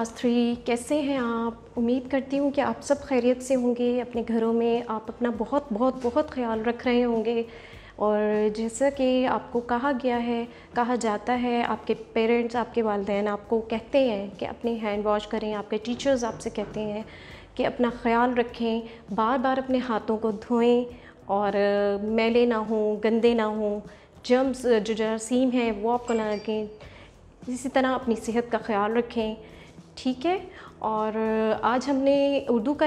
class three कैसे हैं आप उम्मीद करती हूँ कि आप सब खैरियत से होंगे अपने घरों में आप अपना बहुत बहुत बहुत ख्याल रख रहे होंगे और जैसा कि आपको कहा गया है कहा जाता है आपके पेरेंट्स आपके वालदेन आपको कहते हैं कि अपने हैंड वॉश करें आपके टीचर्स आपसे कहते हैं कि अपना ख्याल रखें बार बार अपने हाथों को धोएं और मैले ना हों गंदे ना हों जम्स जो जरासीम हैं वो आपको ना लगें इसी तरह अपनी सेहत का ख्याल रखें ठीक है और आज हमने उर्दू का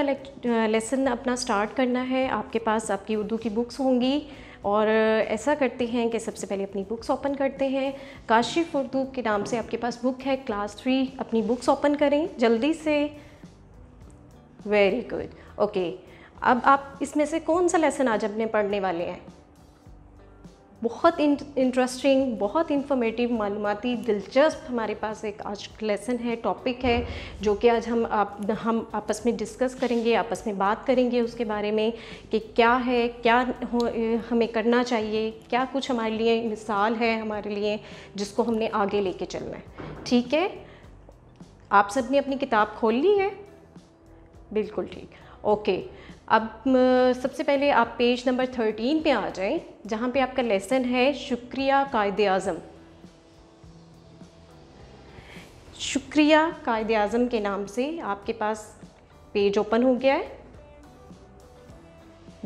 लेसन अपना स्टार्ट करना है आपके पास आपकी उर्दू की बुक्स होंगी और ऐसा करते हैं कि सबसे पहले अपनी बुक्स ओपन करते हैं काशिफ उर्दू के नाम से आपके पास बुक है क्लास थ्री अपनी बुक्स ओपन करें जल्दी से वेरी गुड ओके अब आप इसमें से कौन सा लेसन आज अपने पढ़ने वाले हैं बहुत इंटरेस्टिंग बहुत इंफॉर्मेटिव मालूमती दिलचस्प हमारे पास एक आज लेसन है टॉपिक है जो कि आज हम आप हम आपस में डिस्कस करेंगे आपस में बात करेंगे उसके बारे में कि क्या है क्या हमें करना चाहिए क्या कुछ हमारे लिए मिसाल है हमारे लिए जिसको हमने आगे लेके चलना है ठीक है आप सब ने अपनी किताब खोल ली है बिल्कुल ठीक ओके अब सबसे पहले आप पेज नंबर थर्टीन पे आ जाएं जहाँ पे आपका लेसन है शुक्रिया कायद अज़म शुक्रिया कायद अज़म के नाम से आपके पास पेज ओपन हो गया है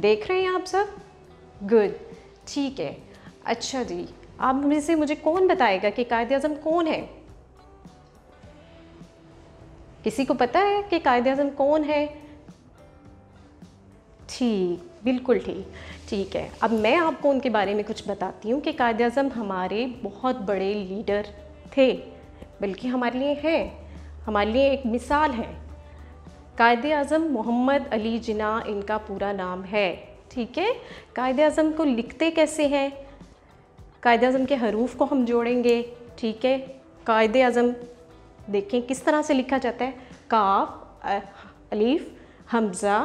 देख रहे हैं आप सब गुड ठीक है अच्छा जी आप में से मुझे कौन बताएगा कि कायद अज़म कौन है किसी को पता है कि कायद अज़म कौन है ठीक बिल्कुल ठीक ठीक है अब मैं आपको उनके बारे में कुछ बताती हूँ कि कायद अजम हमारे बहुत बड़े लीडर थे बल्कि हमारे लिए हैं हमारे लिए एक मिसाल है कायद अजम मोहम्मद अली जिना इनका पूरा नाम है ठीक है कायद अजम को लिखते कैसे हैं कायद अजम के हरूफ को हम जोड़ेंगे ठीक है कायद अजम देखें किस तरह से लिखा जाता है काफ अलीफ़ हमज़ा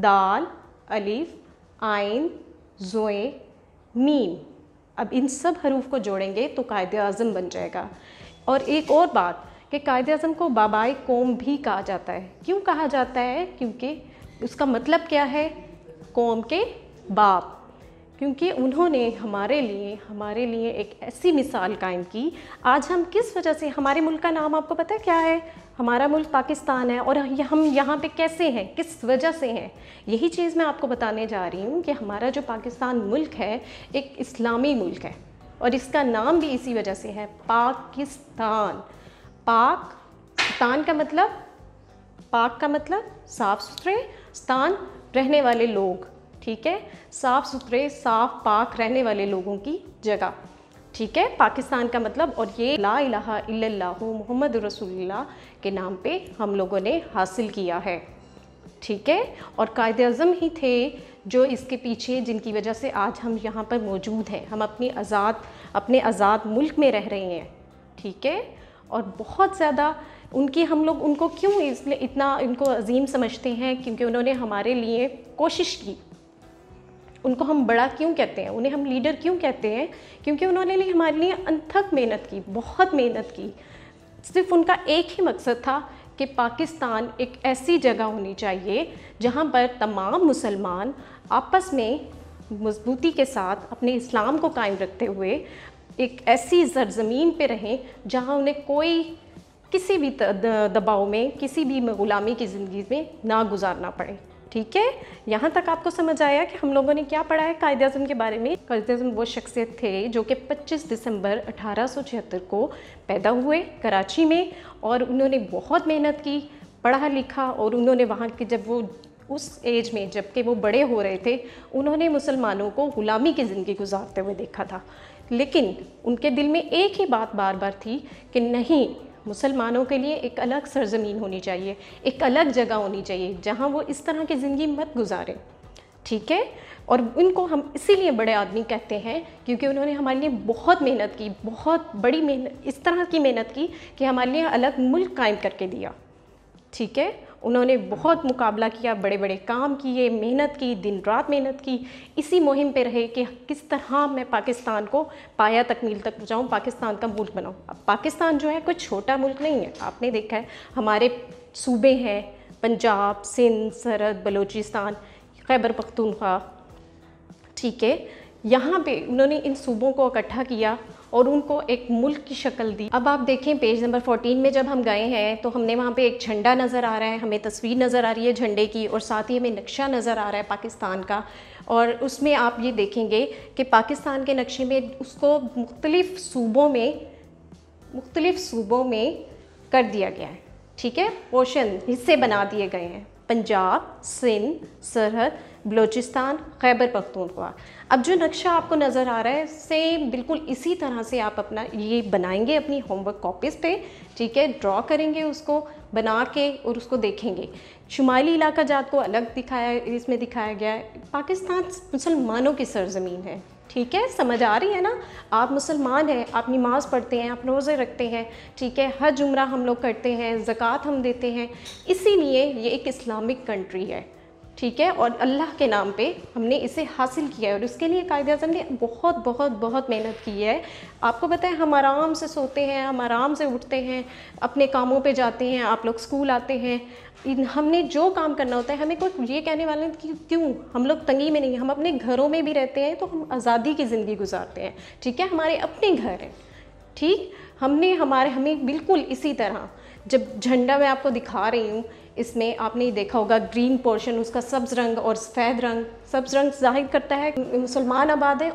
दाल अलीफ आइन जोए मीम अब इन सब हरूफ को जोड़ेंगे तो कायद अज़म बन जाएगा और एक और बात कि कायद अज़म को बाबाई कौम भी कहा जाता है क्यों कहा जाता है क्योंकि उसका मतलब क्या है कौम के बाप क्योंकि उन्होंने हमारे लिए हमारे लिए एक ऐसी मिसाल कायम की आज हम किस वजह से हमारे मुल्क का नाम आपको पता है क्या है हमारा मुल्क पाकिस्तान है और हम यहाँ पे कैसे हैं किस वजह से हैं यही चीज़ मैं आपको बताने जा रही हूँ कि हमारा जो पाकिस्तान मुल्क है एक इस्लामी मुल्क है और इसका नाम भी इसी वजह से है पाकिस्तान पाक तान का मतलब पाक का मतलब साफ़ सुथरे स्थान रहने वाले लोग ठीक है साफ़ सुथरे साफ पाक रहने वाले लोगों की जगह ठीक है पाकिस्तान का मतलब और ये ला इलाहा इल्लल्लाहु मोहम्मद रसूलुल्लाह के नाम पे हम लोगों ने हासिल किया है ठीक है और कायद अज़म ही थे जो इसके पीछे जिनकी वजह से आज हम यहाँ पर मौजूद हैं हम अपनी आज़ाद अपने आज़ाद मुल्क में रह रहे हैं ठीक है और बहुत ज़्यादा उनकी हम लोग उनको क्यों इसलिए इतना इनको अजीम समझते हैं क्योंकि उन्होंने हमारे लिए कोशिश की उनको हम बड़ा क्यों कहते हैं उन्हें हम लीडर क्यों कहते हैं क्योंकि उन्होंने लिए हमारे लिए अनथक मेहनत की बहुत मेहनत की सिर्फ उनका एक ही मकसद था कि पाकिस्तान एक ऐसी जगह होनी चाहिए जहाँ पर तमाम मुसलमान आपस में मजबूती के साथ अपने इस्लाम को कायम रखते हुए एक ऐसी सरजमीन पे रहें जहाँ उन्हें कोई किसी भी दबाव में किसी भी गुलामी की ज़िंदगी में ना गुजारना पड़े ठीक है यहाँ तक आपको समझ आया कि हम लोगों ने क्या पढ़ा है कायदे अजम के बारे में कायद अजम वो शख्सियत थे जो कि 25 दिसंबर अठारह को पैदा हुए कराची में और उन्होंने बहुत मेहनत की पढ़ा लिखा और उन्होंने वहाँ के जब वो उस एज में जबकि वो बड़े हो रहे थे उन्होंने मुसलमानों को ग़ुलामी की ज़िंदगी गुजारते हुए देखा था लेकिन उनके दिल में एक ही बात बार बार थी कि नहीं मुसलमानों के लिए एक अलग सरजमीन होनी चाहिए एक अलग जगह होनी चाहिए जहाँ वो इस तरह की ज़िंदगी मत गुजारें ठीक है और उनको हम इसीलिए बड़े आदमी कहते हैं क्योंकि उन्होंने हमारे लिए बहुत मेहनत की बहुत बड़ी मेहनत इस तरह की मेहनत की कि हमारे लिए अलग मुल्क कायम करके दिया ठीक है उन्होंने बहुत मुकाबला किया बड़े बड़े काम किए मेहनत की दिन रात मेहनत की इसी मुहिम पे रहे कि किस तरह मैं पाकिस्तान को पाया तकमील तक पहुँचाऊँ पाकिस्तान का मुल्क बनाऊँ अब पाकिस्तान जो है कोई छोटा मुल्क नहीं है आपने देखा है हमारे सूबे हैं पंजाब सिंध सरहद बलोचिस्तान खैबर पख्तूनख्वा ठीक है यहाँ पे उन्होंने इन सूबों को इकट्ठा किया और उनको एक मुल्क की शक्ल दी अब आप देखें पेज नंबर 14 में जब हम गए हैं तो हमने वहाँ पे एक झंडा नज़र आ रहा है हमें तस्वीर नज़र आ रही है झंडे की और साथ ही हमें नक्शा नज़र आ रहा है पाकिस्तान का और उसमें आप ये देखेंगे कि पाकिस्तान के नक्शे में उसको मुख्तलिफ़ सूबों में मुख्तलिफ़ सूबों में कर दिया गया है ठीक है पोशन हिस्से बना दिए गए हैं पंजाब सिंध सरहद बलूचिस्तान खैबर पख्तूनख्वा अब जो नक्शा आपको नज़र आ रहा है सेम बिल्कुल इसी तरह से आप अपना ये बनाएंगे अपनी होमवर्क कॉपीज़ पे ठीक है ड्रॉ करेंगे उसको बना के और उसको देखेंगे शुमाली इलाका जात को अलग दिखाया इसमें दिखाया गया है पाकिस्तान मुसलमानों की सरजमीन है ठीक है समझ आ रही है ना आप मुसलमान हैं आप नमाज़ पढ़ते हैं आप रोज़े रखते हैं ठीक है हर जुमरा हम लोग करते हैं ज़क़़त हम देते हैं इसीलिए ये एक इस्लामिक कंट्री है ठीक है और अल्लाह के नाम पे हमने इसे हासिल किया है और उसके लिए कायद अजम ने बहुत बहुत बहुत मेहनत की है आपको बताएं हम आराम से सोते हैं हम आराम से उठते हैं अपने कामों पे जाते हैं आप लोग स्कूल आते हैं इन हमने जो काम करना होता है हमें कोई ये कहने वाले कि क्यों हम लोग तंगी में नहीं हम अपने घरों में भी रहते हैं तो हम आज़ादी की ज़िंदगी गुजारते हैं ठीक है हमारे अपने घर हैं ठीक हमने हमारे हमें बिल्कुल इसी तरह जब झंडा मैं आपको दिखा रही हूँ इसमें आपने देखा होगा ग्रीन पोर्शन उसका सब्ज रंग और सफ़ेद रंग सब्ज रंग जाहिर करता है मुसलमान आबाद है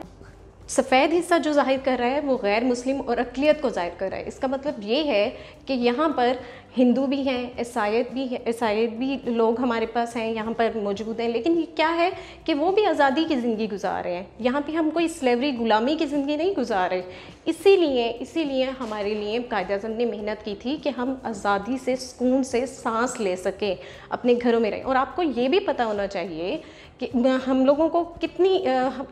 सफ़ेद हिस्सा जो जाहिर कर रहा है वो गैर मुस्लिम और अकलीत को जाहिर कर रहा है इसका मतलब ये है कि यहाँ पर हिंदू भी हैं ईसाइत भी है ईसाइत भी लोग हमारे पास हैं यहाँ पर मौजूद हैं लेकिन ये क्या है कि वो भी आज़ादी की ज़िंदगी गुजार रहे हैं यहाँ पे हम कोई स्लेवरी ग़ुलामी की ज़िंदगी नहीं गुजार रहे इसीलिए इसीलिए हमारे लिए कायद अजम ने मेहनत की थी कि हम आज़ादी से सुकून से सांस ले सकें अपने घरों में रहें और आपको ये भी पता होना चाहिए कि हम लोगों को कितनी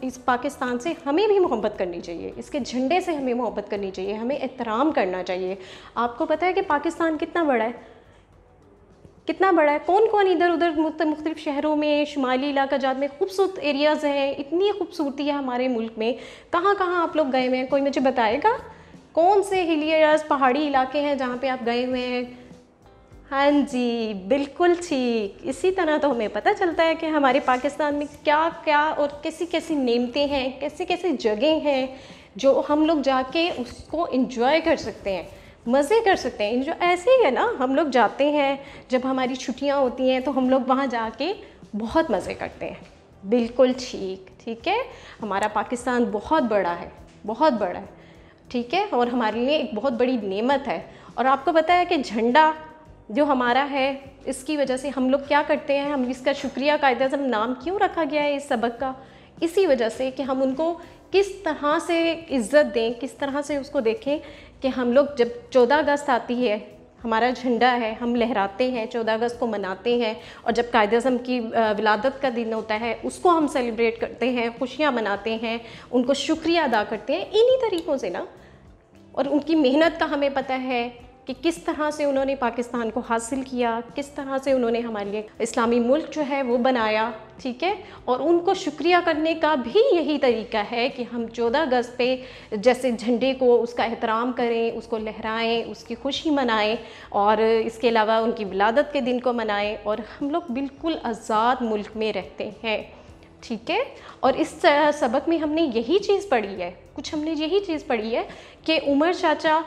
इस पाकिस्तान से हमें भी मोहब्बत करनी चाहिए इसके झंडे से हमें मोहब्बत करनी चाहिए हमें एहतराम करना चाहिए आपको पता है कि पाकिस्तान कितना बड़ा है कितना बड़ा है कौन कौन इधर उधर मुख्तलिफ शहरों में शुमाली इलाका जात में खूबसूरत एरियाज़ हैं इतनी खूबसूरती है हमारे मुल्क में कहाँ कहाँ आप लोग गए हुए हैं कोई मुझे बताएगा कौन से हिली एरियाज़ पहाड़ी इलाके हैं जहाँ पे आप गए हुए हैं हाँ जी बिल्कुल ठीक इसी तरह तो हमें पता चलता है कि हमारे पाकिस्तान में क्या क्या और कैसी कैसी नेमतें हैं कैसी कैसी जगह हैं जो हम लोग जाके उसको इंजॉय कर सकते हैं मज़े कर सकते हैं जो ऐसे ही है ना हम लोग जाते हैं जब हमारी छुट्टियाँ होती हैं तो हम लोग वहाँ जाके बहुत मज़े करते हैं बिल्कुल ठीक ठीक है हमारा पाकिस्तान बहुत बड़ा है बहुत बड़ा है ठीक है और हमारे लिए एक बहुत बड़ी नेमत है और आपको पता है कि झंडा जो हमारा है इसकी वजह से हम लोग क्या करते हैं हम इसका शुक्रिया कायद अजम नाम क्यों रखा गया है इस सबक का इसी वजह से कि हम उनको किस तरह से इज़्ज़त दें किस तरह से उसको देखें कि हम लोग जब 14 अगस्त आती है हमारा झंडा है हम लहराते हैं 14 अगस्त को मनाते हैं और जब कायद अजम की विलादत का दिन होता है उसको हम सेलिब्रेट करते हैं खुशियाँ मनाते हैं उनको शुक्रिया अदा करते हैं इन्हीं तरीक़ों से ना और उनकी मेहनत का हमें पता है कि किस तरह से उन्होंने पाकिस्तान को हासिल किया किस तरह से उन्होंने हमारे लिए इस्लामी मुल्क जो है वो बनाया ठीक है और उनको शुक्रिया करने का भी यही तरीका है कि हम 14 अगस्त पे जैसे झंडे को उसका एहतराम करें उसको लहराएं उसकी खुशी मनाएं और इसके अलावा उनकी विलादत के दिन को मनाएं और हम लोग बिल्कुल आज़ाद मुल्क में रहते हैं ठीक है और इस सबक में हमने यही चीज़ पढ़ी है कुछ हमने यही चीज़ पढ़ी है कि उमर चाचा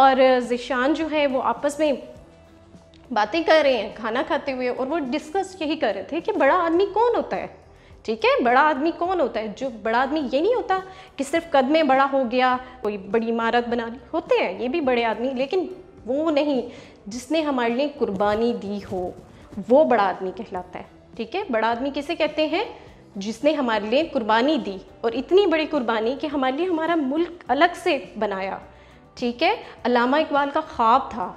और जिशान जो है वो आपस में बातें कर रहे हैं खाना खाते हुए और वो डिस्कस यही कर रहे थे कि बड़ा आदमी कौन होता है ठीक है बड़ा आदमी कौन होता है जो बड़ा आदमी ये नहीं होता कि सिर्फ कद में बड़ा हो गया कोई बड़ी इमारत बना ली होते हैं ये भी बड़े आदमी लेकिन वो नहीं जिसने हमारे लिए कुर्बानी दी हो वो बड़ा आदमी कहलाता है ठीक है बड़ा आदमी किसे कहते हैं जिसने हमारे लिए कुर्बानी दी और इतनी बड़ी कुर्बानी कि हमारे लिए हमारा मुल्क अलग से बनाया ठीक है अलामा इकबाल का ख्वाब था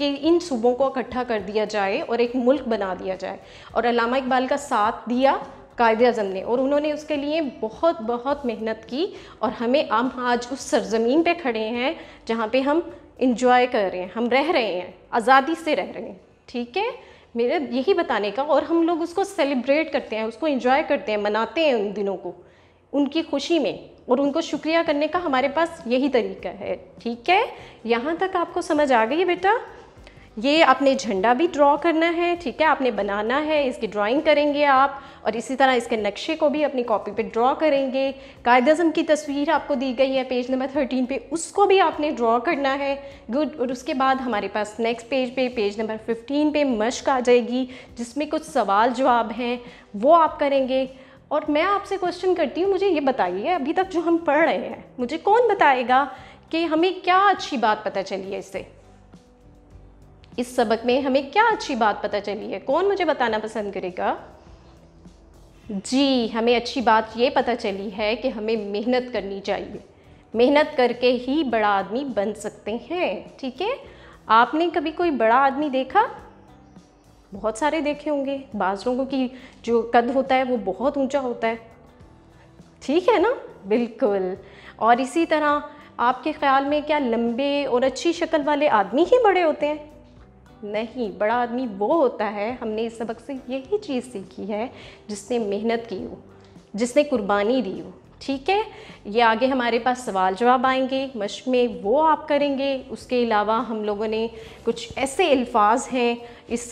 कि इन सूबों को इकट्ठा कर दिया जाए और एक मुल्क बना दिया जाए और अलामा इकबाल का साथ दिया कायद अजम ने और उन्होंने उसके लिए बहुत बहुत मेहनत की और हमें हम आज उस सरजमीन पे खड़े हैं जहाँ पे हम इंजॉय कर रहे हैं हम रह रहे हैं आज़ादी से रह रहे हैं ठीक है मेरे यही बताने का और हम लोग उसको सेलिब्रेट करते हैं उसको इंजॉय करते हैं मनाते हैं उन दिनों को उनकी खुशी में और उनको शुक्रिया करने का हमारे पास यही तरीका है ठीक है यहाँ तक आपको समझ आ गई बेटा ये आपने झंडा भी ड्रॉ करना है ठीक है आपने बनाना है इसकी ड्राइंग करेंगे आप और इसी तरह इसके नक्शे को भी अपनी कॉपी पे ड्रॉ करेंगे कायद अजम की तस्वीर आपको दी गई है पेज नंबर थर्टीन पे उसको भी आपने ड्रॉ करना है गुड और उसके बाद हमारे पास नेक्स्ट पेज पे पेज नंबर फिफ्टीन पे मश्क आ जाएगी जिसमें कुछ सवाल जवाब हैं वो आप करेंगे और मैं आपसे क्वेश्चन करती हूँ मुझे ये बताइए अभी तक जो हम पढ़ रहे हैं मुझे कौन बताएगा कि हमें क्या अच्छी बात पता चली है इससे इस सबक में हमें क्या अच्छी बात पता चली है कौन मुझे बताना पसंद करेगा जी हमें अच्छी बात ये पता चली है कि हमें मेहनत करनी चाहिए मेहनत करके ही बड़ा आदमी बन सकते हैं ठीक है आपने कभी कोई बड़ा आदमी देखा बहुत सारे देखे होंगे बाज लोगों की जो कद होता है वो बहुत ऊंचा होता है ठीक है ना बिल्कुल और इसी तरह आपके ख्याल में क्या लंबे और अच्छी शक्ल वाले आदमी ही बड़े होते हैं नहीं बड़ा आदमी वो होता है हमने इस सबक से यही चीज़ सीखी है जिसने मेहनत की हो जिसने कुर्बानी दी हो ठीक है ये आगे हमारे पास सवाल जवाब आएंगे मश में वो आप करेंगे उसके अलावा हम लोगों ने कुछ ऐसे अल्फाज हैं इस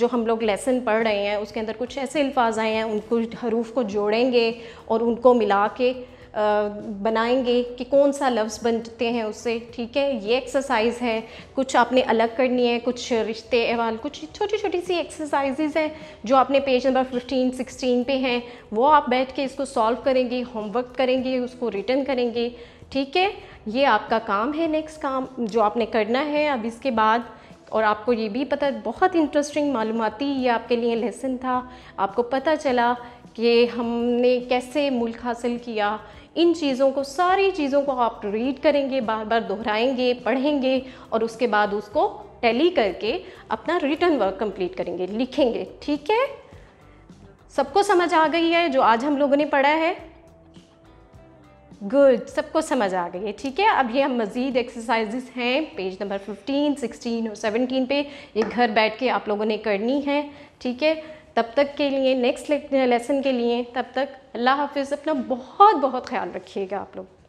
जो हम लोग लेसन पढ़ रहे हैं उसके अंदर कुछ ऐसे अल्फाज आए हैं उनको हरूफ को जोड़ेंगे और उनको मिला के बनाएंगे कि कौन सा लफ्ज़ बनते हैं उससे ठीक है ये एक्सरसाइज है कुछ आपने अलग करनी है कुछ रिश्ते अहवाल कुछ छोटी छोटी सी एक्सरसाइजेज़ हैं जो आपने पेज नंबर फिफ्टीन सिक्सटीन पे हैं वो आप बैठ के इसको सॉल्व करेंगे होमवर्क करेंगे उसको रिटर्न करेंगे ठीक है ये आपका काम है नेक्स्ट काम जो आपने करना है अब इसके बाद और आपको ये भी पता बहुत इंटरेस्टिंग मालूमती ये आपके लिए लेसन था आपको पता चला कि हमने कैसे मुल्क हासिल किया इन चीज़ों को सारी चीज़ों को आप रीड करेंगे बार बार दोहराएंगे पढ़ेंगे और उसके बाद उसको टैली करके अपना रिटर्न वर्क कंप्लीट करेंगे लिखेंगे ठीक है सबको समझ आ गई है जो आज हम लोगों ने पढ़ा है गुड सबको समझ आ गई है ठीक है अब ये हम मज़ीद एक्सरसाइजेस हैं पेज नंबर 15, 16 और 17 पे ये घर बैठ के आप लोगों ने करनी है ठीक है तब तक के लिए नेक्स्ट लेसन के लिए तब तक अल्लाह हाफिज़ अपना बहुत बहुत ख्याल रखिएगा आप लोग